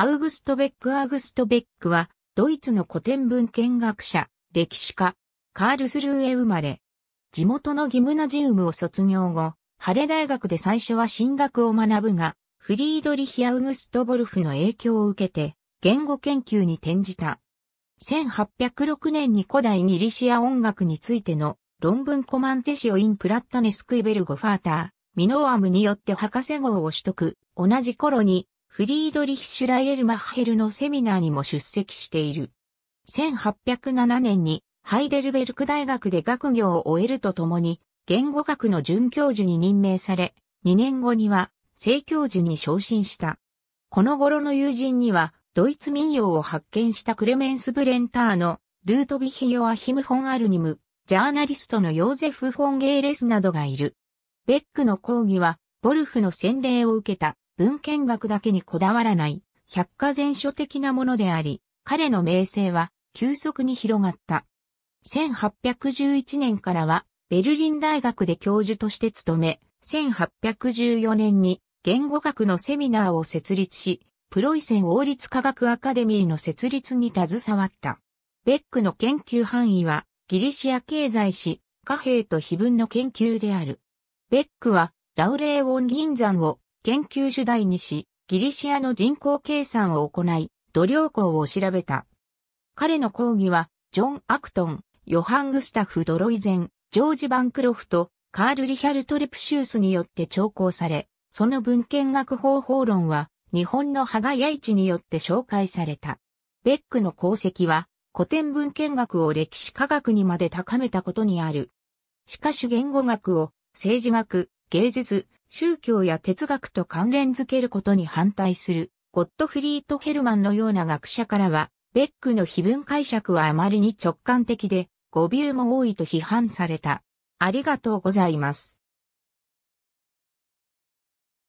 アウグスト・ベック・アウグスト・ベックは、ドイツの古典文献学者、歴史家、カールスルーへ生まれ、地元のギムナジウムを卒業後、ハレ大学で最初は進学を学ぶが、フリードリヒ・アウグスト・ボルフの影響を受けて、言語研究に転じた。1806年に古代ギリシア音楽についての論文コマンテシオ・イン・プラッタネスクイベルゴ・ファーター、ミノワアムによって博士号を取得。同じ頃にフリードリヒ・シュライエル・マッヘルのセミナーにも出席している。1807年にハイデルベルク大学で学業を終えるとともに、言語学の准教授に任命され、2年後には正教授に昇進した。この頃の友人には、ドイツ民謡を発見したクレメンス・ブレンターの、ルートビヒ・ヨアヒム・フォン・アルニム、ジャーナリストのヨーゼフ・フォン・ゲーレスなどがいる。ベックの講義は、ボルフの洗礼を受けた文献学だけにこだわらない百科全書的なものであり、彼の名声は急速に広がった。1811年からはベルリン大学で教授として勤め、1814年に言語学のセミナーを設立し、プロイセン王立科学アカデミーの設立に携わった。ベックの研究範囲はギリシア経済史、貨幣と碑文の研究である。ベックはラウレーウォン銀山を研究主題にし、ギリシアの人口計算を行い、度量衡を調べた。彼の講義は、ジョン・アクトン、ヨハン・グスタフ・ドロイゼン、ジョージ・バンクロフト、カール・リヒャルト・レプシュースによって調校され、その文献学方法論は、日本のハ賀ヤイチによって紹介された。ベックの功績は、古典文献学を歴史科学にまで高めたことにある。しかし言語学を、政治学、芸術、宗教や哲学と関連づけることに反対する、ゴッドフリート・ヘルマンのような学者からは、ベックの非文解釈はあまりに直感的で、語尾も多いと批判された。ありがとうございます。